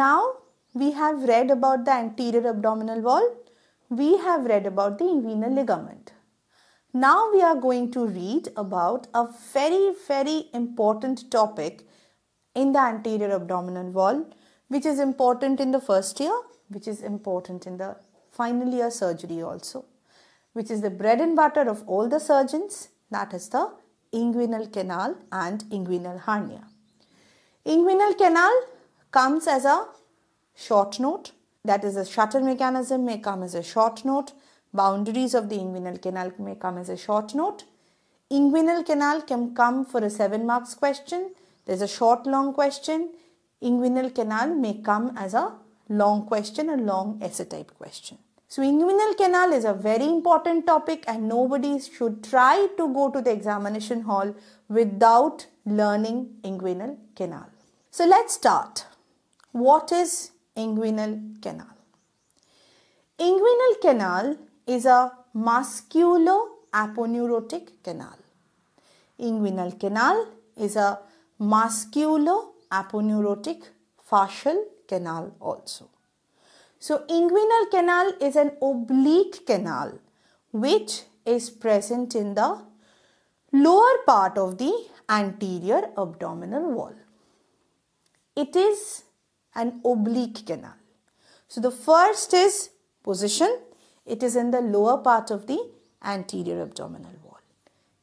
Now we have read about the anterior abdominal wall. We have read about the inguinal ligament. Now we are going to read about a very very important topic in the anterior abdominal wall which is important in the first year which is important in the final year surgery also which is the bread and butter of all the surgeons that is the inguinal canal and inguinal hernia. Inguinal canal comes as a short note. That is, the shutter mechanism may come as a short note. Boundaries of the inguinal canal may come as a short note. Inguinal canal can come for a 7 marks question. There's a short long question. Inguinal canal may come as a long question, a long essay type question. So inguinal canal is a very important topic and nobody should try to go to the examination hall without learning inguinal canal. So let's start. What is inguinal canal? Inguinal canal is a musculo-aponeurotic canal. Inguinal canal is a musculo-aponeurotic fascial canal also. So inguinal canal is an oblique canal which is present in the lower part of the anterior abdominal wall. It is an oblique canal. So the first is position. It is in the lower part of the anterior abdominal wall.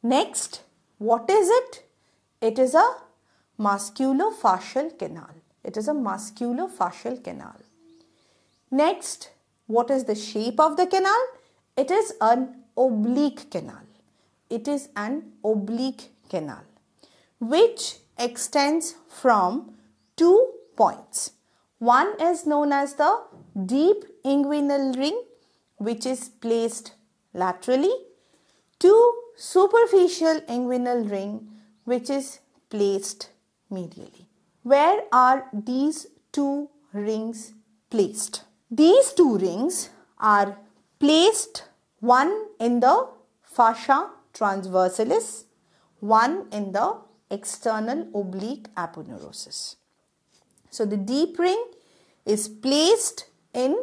Next, what is it? It is a musculofacial canal. It is a musculofacial canal. Next, what is the shape of the canal? It is an oblique canal. It is an oblique canal which extends from two points. One is known as the deep inguinal ring which is placed laterally. Two superficial inguinal ring which is placed medially. Where are these two rings placed? These two rings are placed one in the fascia transversalis, one in the external oblique aponeurosis. So the deep ring is placed in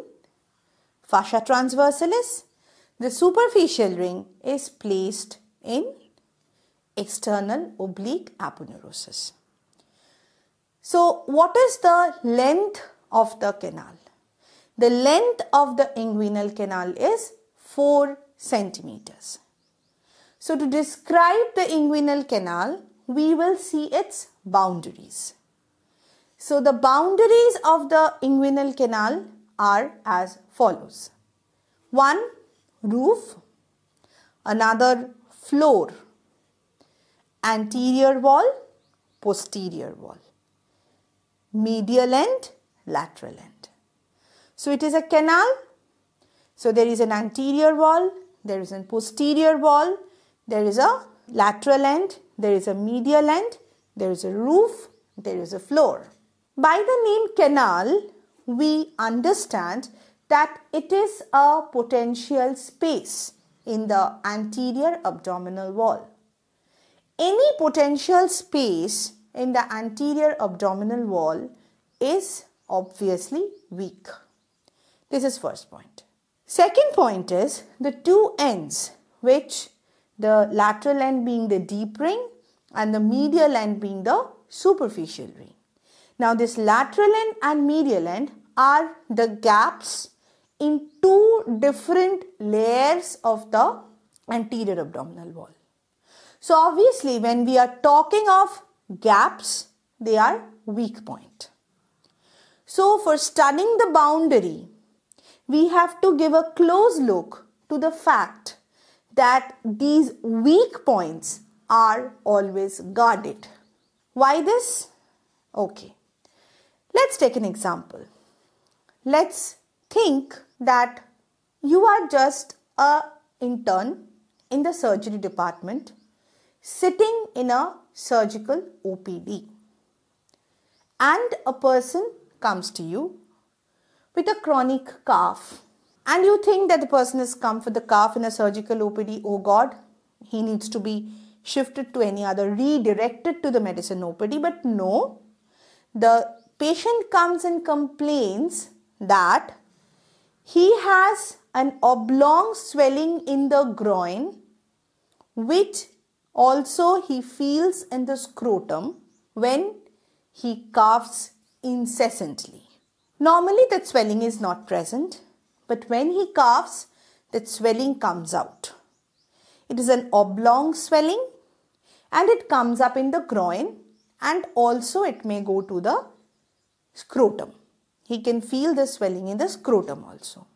fascia transversalis. The superficial ring is placed in external oblique aponeurosis. So what is the length of the canal? The length of the inguinal canal is 4 centimeters. So to describe the inguinal canal, we will see its boundaries. So the boundaries of the inguinal canal are as follows. One roof, another floor, anterior wall, posterior wall, medial end, lateral end. So it is a canal. So there is an anterior wall, there is a posterior wall, there is a lateral end, there is a medial end, there is a roof, there is a floor. By the name canal, we understand that it is a potential space in the anterior abdominal wall. Any potential space in the anterior abdominal wall is obviously weak. This is first point. Second point is the two ends which the lateral end being the deep ring and the medial end being the superficial ring. Now this lateral end and medial end are the gaps in two different layers of the anterior abdominal wall. So obviously when we are talking of gaps, they are weak point. So for studying the boundary, we have to give a close look to the fact that these weak points are always guarded. Why this? Okay. Let's take an example. Let's think that you are just a intern in the surgery department sitting in a surgical OPD and a person comes to you with a chronic cough and you think that the person has come for the cough in a surgical OPD oh god he needs to be shifted to any other redirected to the medicine OPD but no the patient comes and complains that he has an oblong swelling in the groin which also he feels in the scrotum when he coughs incessantly. Normally that swelling is not present but when he coughs that swelling comes out. It is an oblong swelling and it comes up in the groin and also it may go to the scrotum. He can feel the swelling in the scrotum also.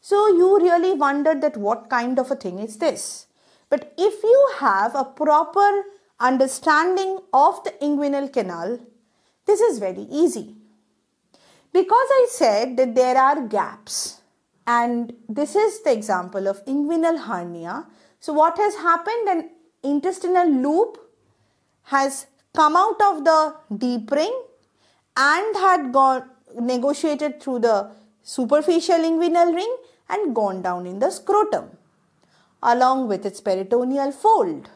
So you really wondered that what kind of a thing is this. But if you have a proper understanding of the inguinal canal, this is very easy. Because I said that there are gaps and this is the example of inguinal hernia. So what has happened? An intestinal loop has come out of the deep ring and had gone negotiated through the superficial inguinal ring and gone down in the scrotum along with its peritoneal fold.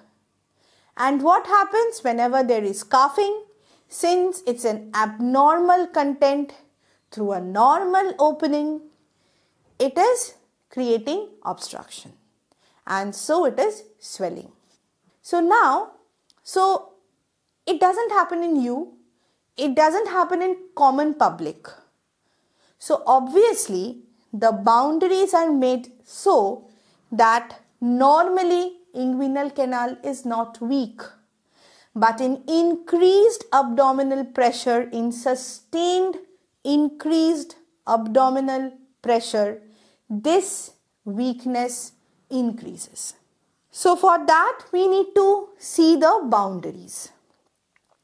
And what happens whenever there is coughing? Since it's an abnormal content through a normal opening, it is creating obstruction and so it is swelling. So now, so it doesn't happen in you it doesn't happen in common public so obviously the boundaries are made so that normally inguinal canal is not weak but in increased abdominal pressure in sustained increased abdominal pressure this weakness increases so for that we need to see the boundaries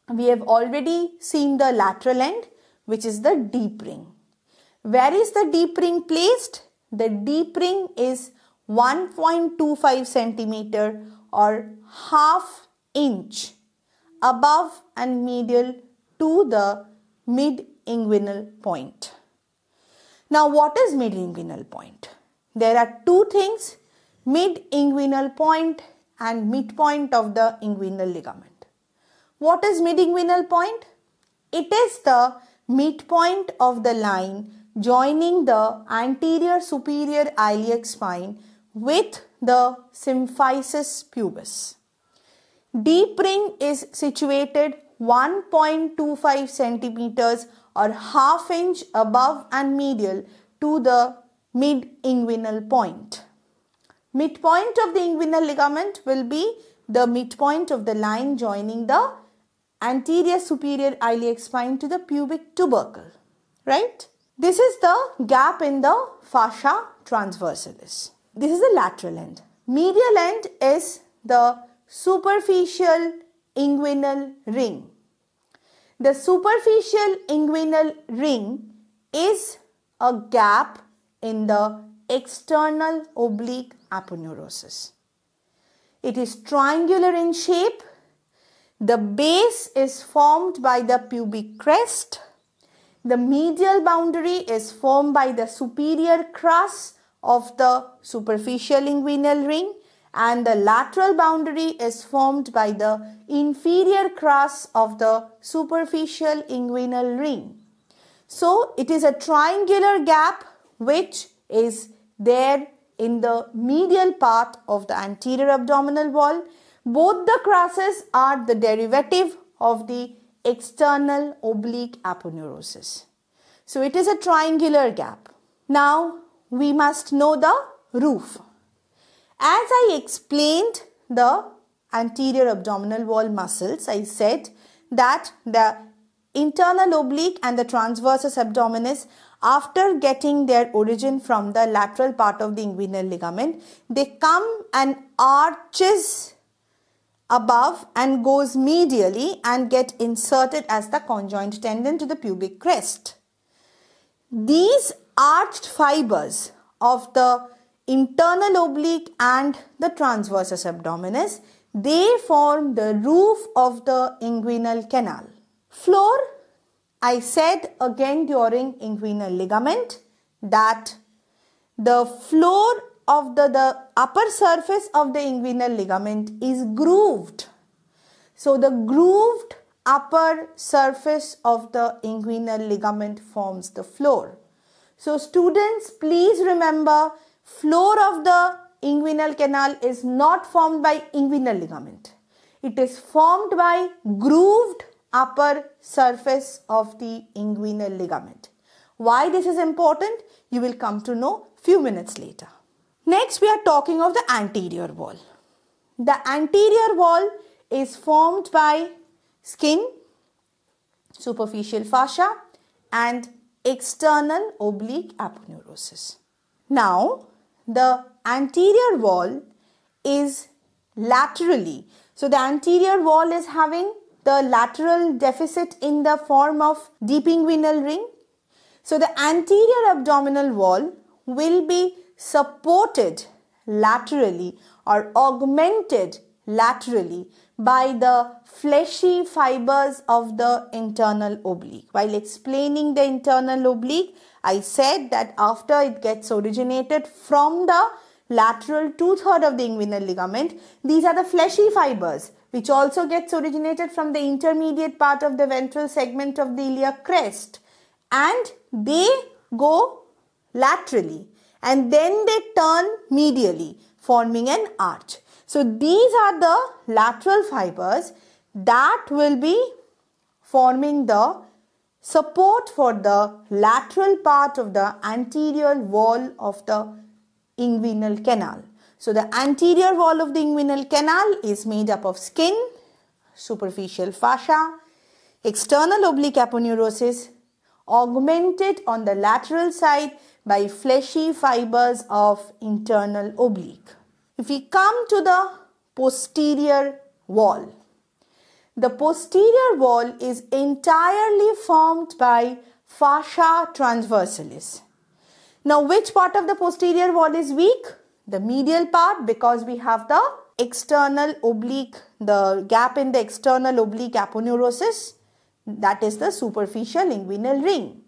we have already seen the lateral end which is the deep ring. Where is the deep ring placed? The deep ring is 1.25 centimeter or half inch above and medial to the mid inguinal point. Now what is mid inguinal point? There are two things mid inguinal point and midpoint of the inguinal ligament. What is midinguinal point? It is the midpoint of the line joining the anterior superior iliac spine with the symphysis pubis. Deep ring is situated 1.25 centimeters or half inch above and medial to the mid-inguinal point. Midpoint of the inguinal ligament will be the midpoint of the line joining the anterior superior iliac spine to the pubic tubercle, right? This is the gap in the fascia transversalis. This is the lateral end. Medial end is the superficial inguinal ring. The superficial inguinal ring is a gap in the external oblique aponeurosis. It is triangular in shape the base is formed by the pubic crest. The medial boundary is formed by the superior crust of the superficial inguinal ring and the lateral boundary is formed by the inferior crust of the superficial inguinal ring. So it is a triangular gap which is there in the medial part of the anterior abdominal wall both the crosses are the derivative of the external oblique aponeurosis. So it is a triangular gap. Now we must know the roof. As I explained the anterior abdominal wall muscles, I said that the internal oblique and the transversus abdominis after getting their origin from the lateral part of the inguinal ligament, they come and arches above and goes medially and get inserted as the conjoint tendon to the pubic crest. These arched fibers of the internal oblique and the transversus abdominis, they form the roof of the inguinal canal. Floor, I said again during inguinal ligament that the floor of the, the upper surface of the inguinal ligament is grooved. So the grooved upper surface of the inguinal ligament forms the floor. So students please remember floor of the inguinal canal is not formed by inguinal ligament. It is formed by grooved upper surface of the inguinal ligament. Why this is important you will come to know few minutes later. Next, we are talking of the anterior wall. The anterior wall is formed by skin, superficial fascia, and external oblique aponeurosis. Now, the anterior wall is laterally. So, the anterior wall is having the lateral deficit in the form of deep inguinal ring. So, the anterior abdominal wall will be supported laterally or augmented laterally by the fleshy fibers of the internal oblique. While explaining the internal oblique, I said that after it gets originated from the lateral two-third of the inguinal ligament, these are the fleshy fibers which also gets originated from the intermediate part of the ventral segment of the iliac crest and they go laterally and then they turn medially forming an arch. So these are the lateral fibers that will be forming the support for the lateral part of the anterior wall of the inguinal canal. So the anterior wall of the inguinal canal is made up of skin, superficial fascia, external oblique aponeurosis, augmented on the lateral side by fleshy fibers of internal oblique. If we come to the posterior wall, the posterior wall is entirely formed by fascia transversalis. Now, which part of the posterior wall is weak? The medial part because we have the external oblique, the gap in the external oblique aponeurosis, that is the superficial inguinal ring.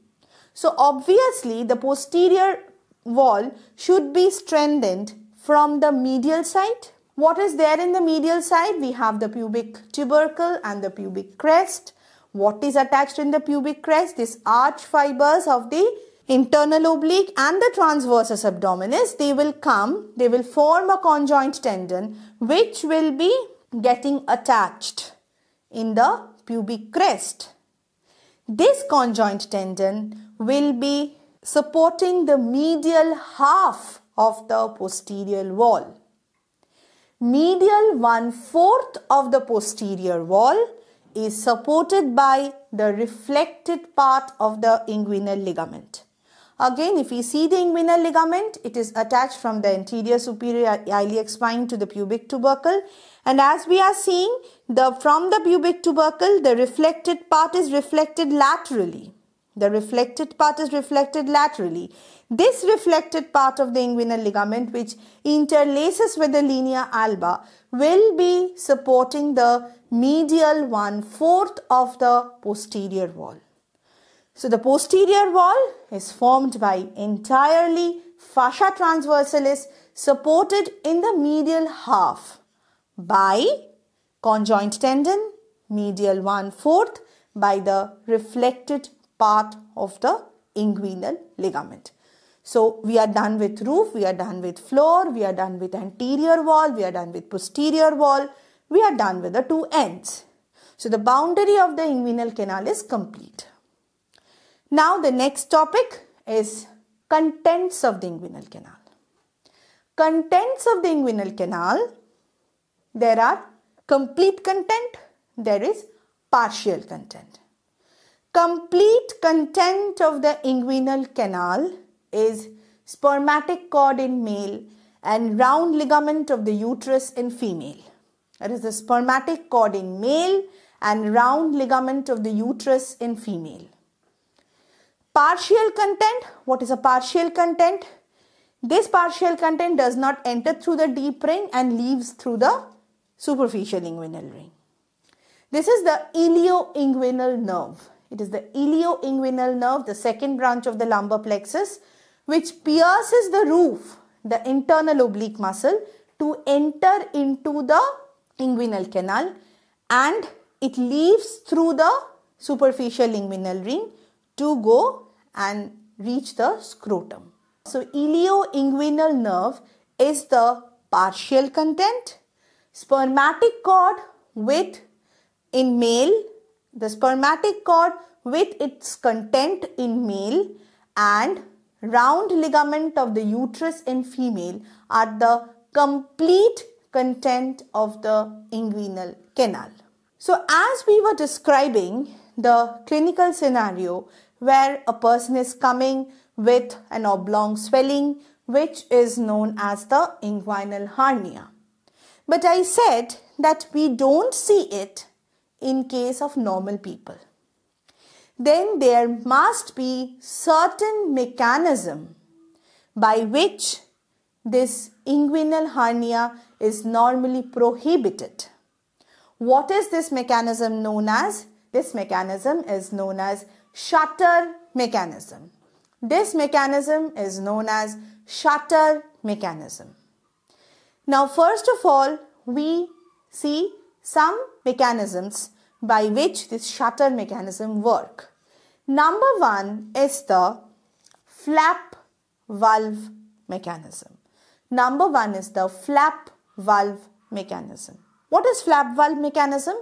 So obviously the posterior wall should be strengthened from the medial side. What is there in the medial side? We have the pubic tubercle and the pubic crest. What is attached in the pubic crest? This arch fibers of the internal oblique and the transversus abdominis. They will come, they will form a conjoint tendon which will be getting attached in the pubic crest. This conjoint tendon will be supporting the medial half of the posterior wall. Medial one-fourth of the posterior wall is supported by the reflected part of the inguinal ligament. Again, if we see the inguinal ligament, it is attached from the anterior superior iliac spine to the pubic tubercle. And as we are seeing, the from the pubic tubercle, the reflected part is reflected laterally. The reflected part is reflected laterally. This reflected part of the inguinal ligament, which interlaces with the linea alba, will be supporting the medial one fourth of the posterior wall. So, the posterior wall is formed by entirely fascia transversalis supported in the medial half by conjoint tendon, medial one fourth, by the reflected part of the inguinal ligament. So we are done with roof, we are done with floor, we are done with anterior wall, we are done with posterior wall, we are done with the two ends. So the boundary of the inguinal canal is complete. Now the next topic is contents of the inguinal canal. Contents of the inguinal canal, there are complete content, there is partial content complete content of the inguinal canal is spermatic cord in male and round ligament of the uterus in female. That is the spermatic cord in male and round ligament of the uterus in female. Partial content, what is a partial content? This partial content does not enter through the deep ring and leaves through the superficial inguinal ring. This is the ilioinguinal nerve. It is the ilioinguinal nerve, the second branch of the lumbar plexus, which pierces the roof, the internal oblique muscle, to enter into the inguinal canal and it leaves through the superficial inguinal ring to go and reach the scrotum. So ilioinguinal nerve is the partial content. Spermatic cord with in male the spermatic cord with its content in male and round ligament of the uterus in female are the complete content of the inguinal canal. So as we were describing the clinical scenario where a person is coming with an oblong swelling which is known as the inguinal hernia. But I said that we don't see it in case of normal people. Then there must be certain mechanism by which this inguinal hernia is normally prohibited. What is this mechanism known as? This mechanism is known as shutter mechanism. This mechanism is known as shutter mechanism. Now first of all, we see some mechanisms by which this shutter mechanism work. Number one is the flap valve mechanism. Number one is the flap valve mechanism. What is flap valve mechanism?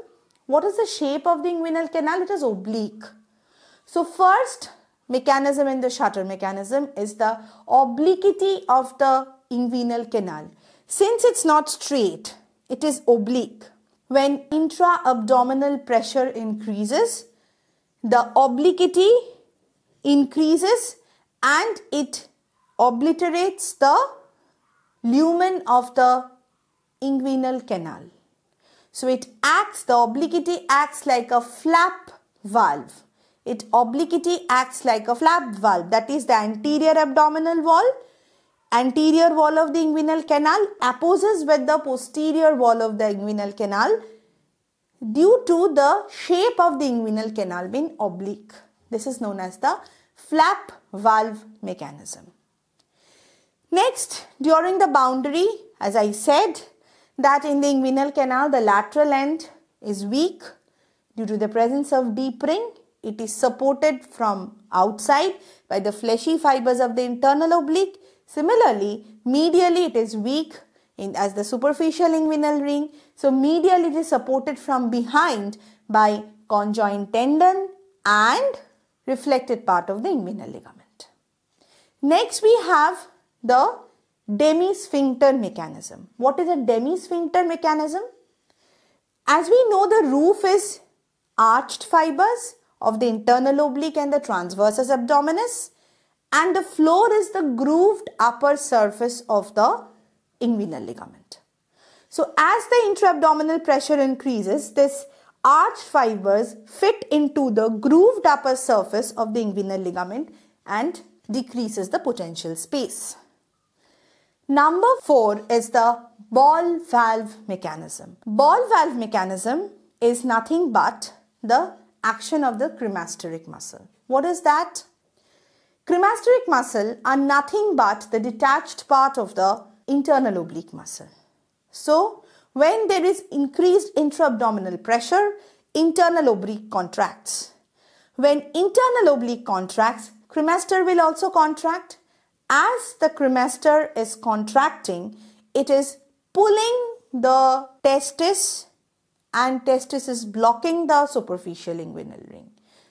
What is the shape of the inguinal canal? It is oblique. So first mechanism in the shutter mechanism is the obliquity of the inguinal canal. Since it's not straight, it is oblique when intra-abdominal pressure increases, the obliquity increases and it obliterates the lumen of the inguinal canal. So it acts, the obliquity acts like a flap valve. It obliquity acts like a flap valve that is the anterior abdominal wall Anterior wall of the inguinal canal opposes with the posterior wall of the inguinal canal due to the shape of the inguinal canal being oblique. This is known as the flap valve mechanism. Next, during the boundary, as I said, that in the inguinal canal, the lateral end is weak due to the presence of deep ring. It is supported from outside by the fleshy fibers of the internal oblique Similarly, medially it is weak in, as the superficial inguinal ring. So medially it is supported from behind by conjoined tendon and reflected part of the inguinal ligament. Next we have the demi-sphincter mechanism. What is a demi-sphincter mechanism? As we know the roof is arched fibers of the internal oblique and the transversus abdominis and the floor is the grooved upper surface of the inguinal ligament. So as the intra-abdominal pressure increases, this arch fibers fit into the grooved upper surface of the inguinal ligament and decreases the potential space. Number 4 is the ball valve mechanism. Ball valve mechanism is nothing but the action of the cremasteric muscle. What is that? Cremasteric muscle are nothing but the detached part of the internal oblique muscle. So, when there is increased intra-abdominal pressure, internal oblique contracts. When internal oblique contracts, cremaster will also contract. As the cremaster is contracting, it is pulling the testis and testis is blocking the superficial inguinal ring.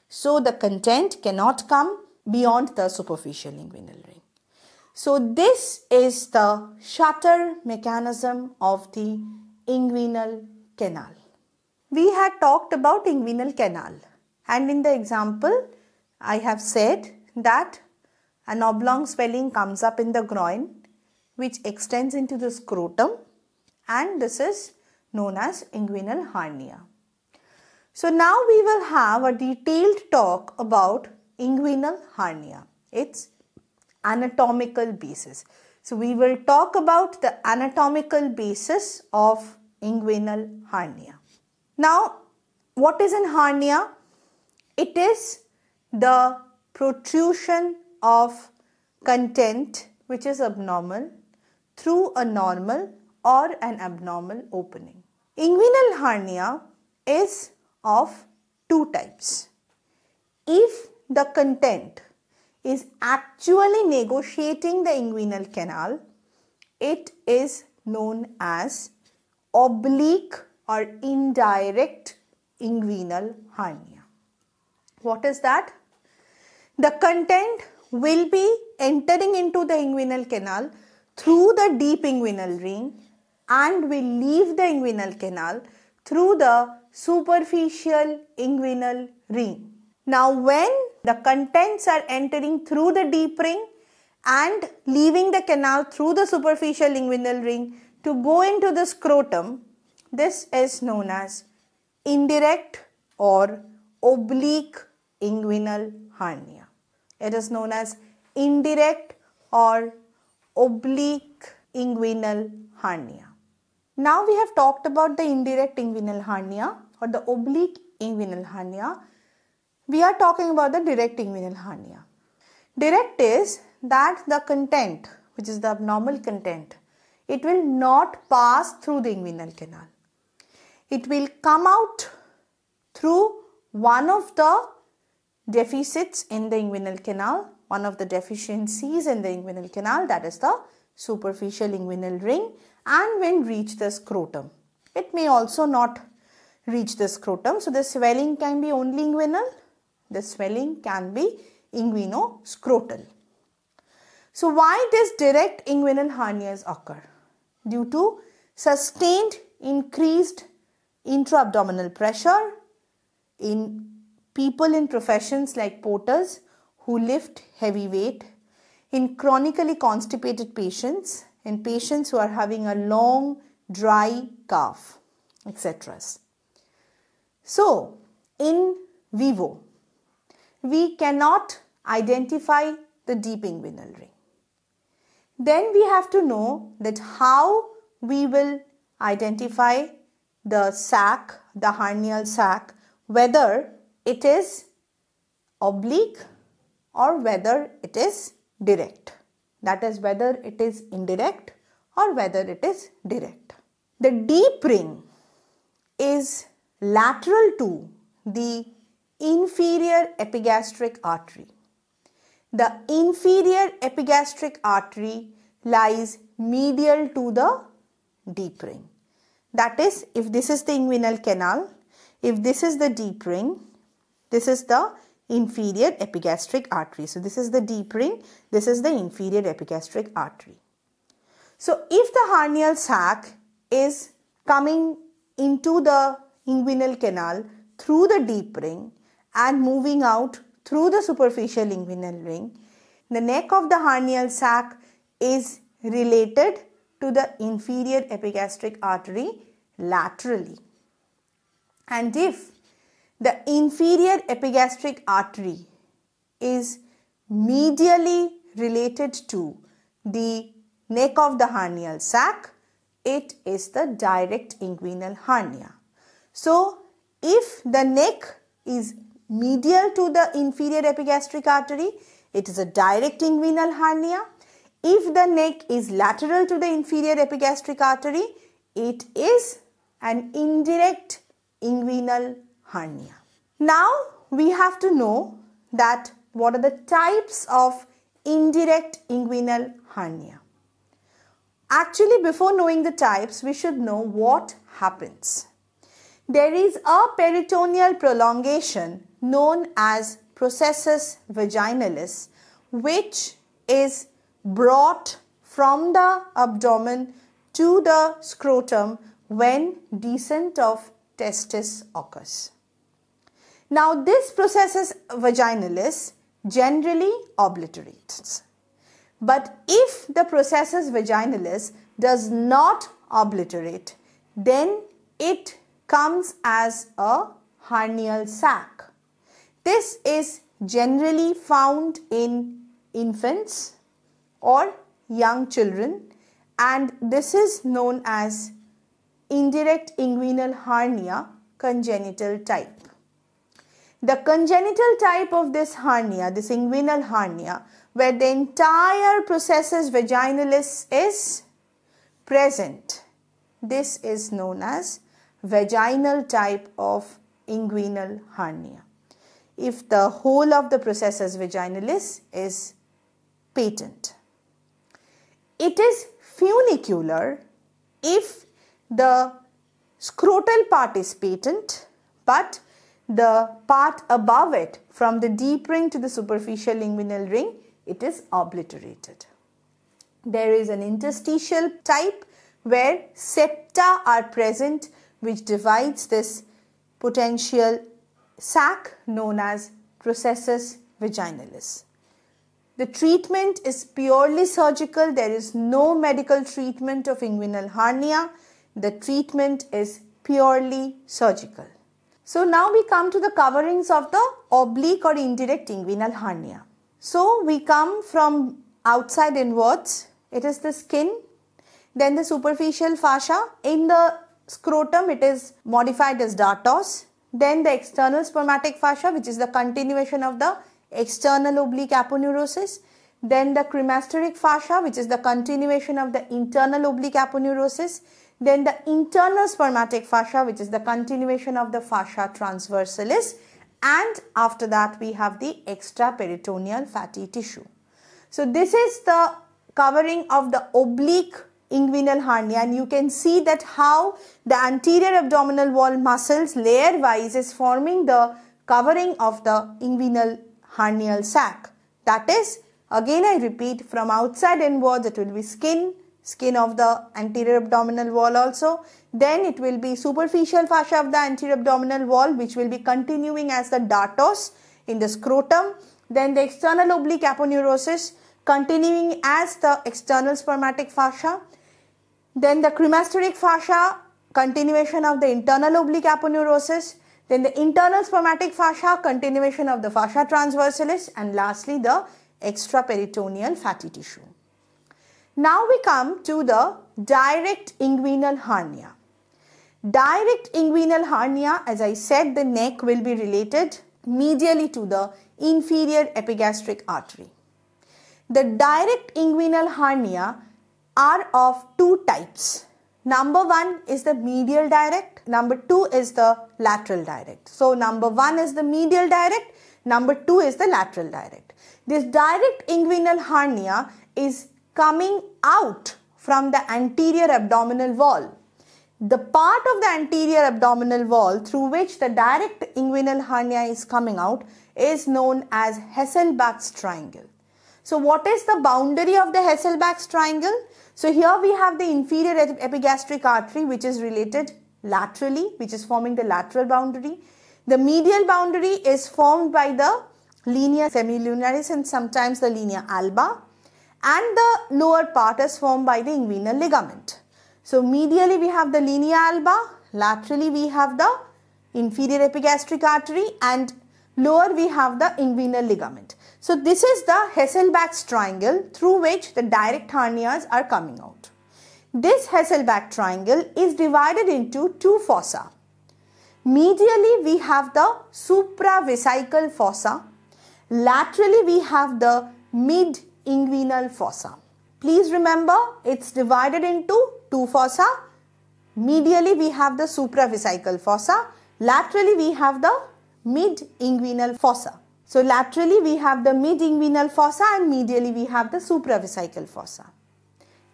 So the content cannot come beyond the superficial inguinal ring. So this is the shutter mechanism of the inguinal canal. We had talked about inguinal canal and in the example I have said that an oblong swelling comes up in the groin which extends into the scrotum and this is known as inguinal hernia. So now we will have a detailed talk about inguinal hernia, its anatomical basis. So we will talk about the anatomical basis of inguinal hernia. Now, what is an hernia? It is the protrusion of content which is abnormal through a normal or an abnormal opening. Inguinal hernia is of two types. If the content is actually negotiating the inguinal canal, it is known as oblique or indirect inguinal hernia. What is that? The content will be entering into the inguinal canal through the deep inguinal ring and will leave the inguinal canal through the superficial inguinal ring. Now, when the contents are entering through the deep ring and leaving the canal through the superficial inguinal ring to go into the scrotum. This is known as indirect or oblique inguinal hernia. It is known as indirect or oblique inguinal hernia. Now we have talked about the indirect inguinal hernia or the oblique inguinal hernia we are talking about the direct inguinal hernia. Direct is that the content, which is the abnormal content, it will not pass through the inguinal canal. It will come out through one of the deficits in the inguinal canal, one of the deficiencies in the inguinal canal, that is the superficial inguinal ring, and when reach the scrotum. It may also not reach the scrotum, so the swelling can be only inguinal the swelling can be inguinoscrotal. So why does direct inguinal hernias occur? Due to sustained increased intra-abdominal pressure in people in professions like porters who lift heavy weight, in chronically constipated patients, in patients who are having a long dry cough, etc. So, in vivo, we cannot identify the deep inguinal ring. Then we have to know that how we will identify the sac, the hernial sac, whether it is oblique or whether it is direct. That is whether it is indirect or whether it is direct. The deep ring is lateral to the inferior epigastric artery. The inferior epigastric artery lies medial to the deep ring. That is, if this is the inguinal canal, if this is the deep ring, this is the inferior epigastric artery. So this is the deep ring, this is the inferior epigastric artery. So if the hernial sac is coming into the inguinal canal through the deep ring, and moving out through the superficial inguinal ring. The neck of the hernial sac is related to the inferior epigastric artery laterally. And if the inferior epigastric artery is medially related to the neck of the hernial sac, it is the direct inguinal hernia. So, if the neck is medial to the inferior epigastric artery, it is a directing inguinal hernia. If the neck is lateral to the inferior epigastric artery, it is an indirect inguinal hernia. Now we have to know that what are the types of indirect inguinal hernia. Actually before knowing the types we should know what happens. There is a peritoneal prolongation known as processus vaginalis which is brought from the abdomen to the scrotum when descent of testis occurs. Now this processus vaginalis generally obliterates. But if the processus vaginalis does not obliterate, then it comes as a hernial sac this is generally found in infants or young children and this is known as indirect inguinal hernia congenital type. The congenital type of this hernia, this inguinal hernia, where the entire processus vaginalis is present. This is known as vaginal type of inguinal hernia if the whole of the processus vaginalis is patent. It is funicular if the scrotal part is patent but the part above it from the deep ring to the superficial inguinal ring it is obliterated. There is an interstitial type where septa are present which divides this potential sac known as processus vaginalis. The treatment is purely surgical. There is no medical treatment of inguinal hernia. The treatment is purely surgical. So now we come to the coverings of the oblique or indirect inguinal hernia. So we come from outside inwards. It is the skin, then the superficial fascia. In the scrotum, it is modified as dartos. Then the external spermatic fascia, which is the continuation of the external oblique aponeurosis. Then the cremasteric fascia, which is the continuation of the internal oblique aponeurosis. Then the internal spermatic fascia, which is the continuation of the fascia transversalis. And after that, we have the extraperitoneal fatty tissue. So this is the covering of the oblique inguinal hernia and you can see that how the anterior abdominal wall muscles layer wise is forming the covering of the inguinal hernial sac. That is again I repeat from outside inwards it will be skin, skin of the anterior abdominal wall also. Then it will be superficial fascia of the anterior abdominal wall which will be continuing as the dartos in the scrotum. Then the external oblique aponeurosis continuing as the external spermatic fascia. Then the cremasteric fascia, continuation of the internal oblique aponeurosis. Then the internal spermatic fascia, continuation of the fascia transversalis. And lastly, the extraperitoneal fatty tissue. Now we come to the direct inguinal hernia. Direct inguinal hernia, as I said, the neck will be related medially to the inferior epigastric artery. The direct inguinal hernia are of two types. Number one is the medial direct, number two is the lateral direct. So, number one is the medial direct, number two is the lateral direct. This direct inguinal hernia is coming out from the anterior abdominal wall. The part of the anterior abdominal wall through which the direct inguinal hernia is coming out is known as Hesselbach's triangle. So, what is the boundary of the Hesselbach's triangle? So here we have the inferior epigastric artery which is related laterally, which is forming the lateral boundary. The medial boundary is formed by the linea semilunaris and sometimes the linea alba and the lower part is formed by the inguinal ligament. So medially we have the linea alba, laterally we have the inferior epigastric artery and Lower we have the inguinal ligament. So this is the Hesselbach's triangle through which the direct hernias are coming out. This Hesselbach triangle is divided into two fossa. Medially we have the supravesical fossa. Laterally we have the mid-inguinal fossa. Please remember it's divided into two fossa. Medially we have the supravesical fossa. Laterally we have the mid-inguinal fossa. So laterally we have the mid-inguinal fossa and medially we have the supravesical fossa.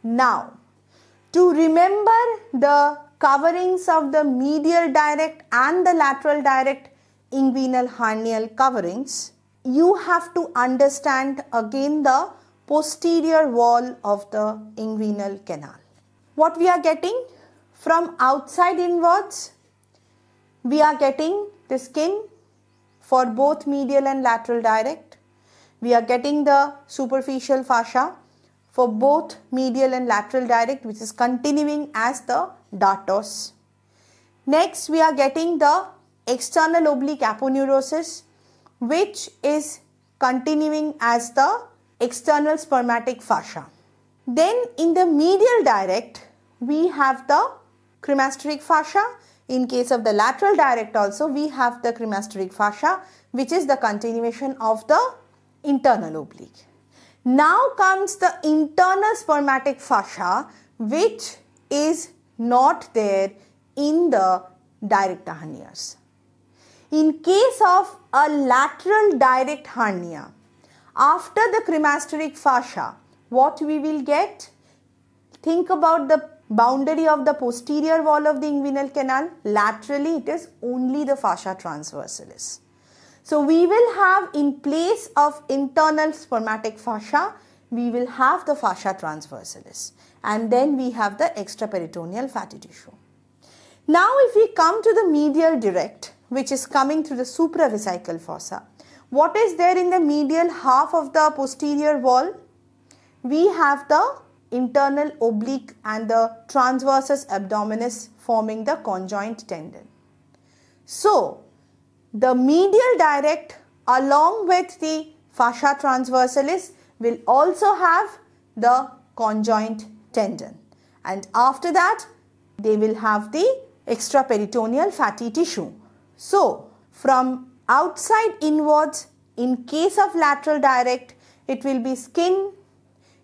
Now, to remember the coverings of the medial direct and the lateral direct inguinal hernial coverings, you have to understand again the posterior wall of the inguinal canal. What we are getting? From outside inwards, we are getting the skin for both medial and lateral direct. We are getting the superficial fascia for both medial and lateral direct which is continuing as the dartos. Next we are getting the external oblique aponeurosis which is continuing as the external spermatic fascia. Then in the medial direct we have the cremasteric fascia in case of the lateral direct also, we have the cremasteric fascia, which is the continuation of the internal oblique. Now comes the internal spermatic fascia, which is not there in the direct hernias. In case of a lateral direct hernia, after the cremasteric fascia, what we will get? Think about the Boundary of the posterior wall of the inguinal canal, laterally it is only the fascia transversalis. So we will have in place of internal spermatic fascia, we will have the fascia transversalis and then we have the extraperitoneal fatty tissue. Now if we come to the medial direct which is coming through the supravesical fossa, what is there in the medial half of the posterior wall? We have the internal oblique and the transversus abdominis forming the conjoint tendon. So, the medial direct along with the fascia transversalis will also have the conjoint tendon and after that they will have the extraperitoneal fatty tissue. So, from outside inwards in case of lateral direct it will be skin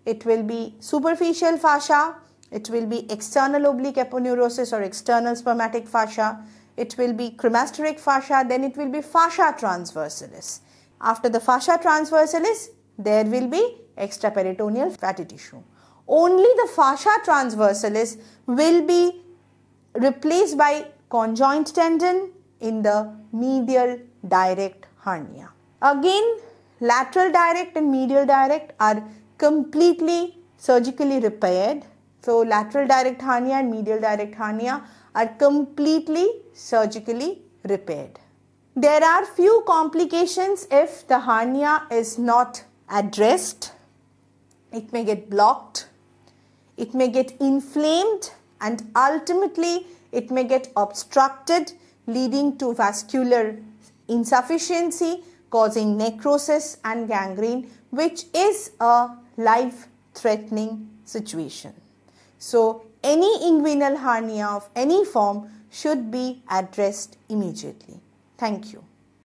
it will be superficial fascia, it will be external oblique aponeurosis or external spermatic fascia, it will be cremasteric fascia, then it will be fascia transversalis. After the fascia transversalis, there will be extraperitoneal fatty tissue. Only the fascia transversalis will be replaced by conjoint tendon in the medial direct hernia. Again, lateral direct and medial direct are completely surgically repaired. So lateral direct hernia and medial direct hernia are completely surgically repaired. There are few complications if the hernia is not addressed. It may get blocked, it may get inflamed and ultimately it may get obstructed leading to vascular insufficiency causing necrosis and gangrene which is a life threatening situation. So, any inguinal hernia of any form should be addressed immediately. Thank you.